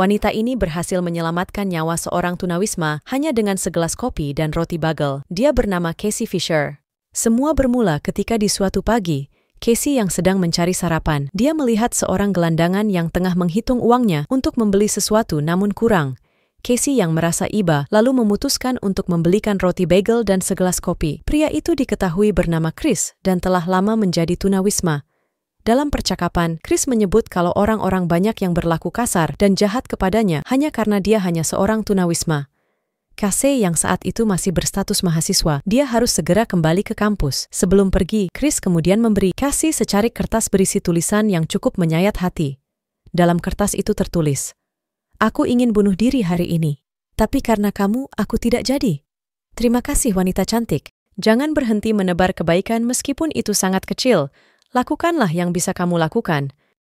wanita ini berhasil menyelamatkan nyawa seorang tunawisma hanya dengan segelas kopi dan roti bagel. Dia bernama Casey Fisher. Semua bermula ketika di suatu pagi, Casey yang sedang mencari sarapan. Dia melihat seorang gelandangan yang tengah menghitung uangnya untuk membeli sesuatu namun kurang. Casey yang merasa iba lalu memutuskan untuk membelikan roti bagel dan segelas kopi. Pria itu diketahui bernama Chris dan telah lama menjadi tunawisma. Dalam percakapan, Chris menyebut kalau orang-orang banyak yang berlaku kasar dan jahat kepadanya hanya karena dia hanya seorang tunawisma. Kase yang saat itu masih berstatus mahasiswa, dia harus segera kembali ke kampus. Sebelum pergi, Chris kemudian memberi kasih secarik kertas berisi tulisan yang cukup menyayat hati. Dalam kertas itu tertulis, Aku ingin bunuh diri hari ini, tapi karena kamu, aku tidak jadi. Terima kasih wanita cantik. Jangan berhenti menebar kebaikan meskipun itu sangat kecil, lakukanlah yang bisa kamu lakukan,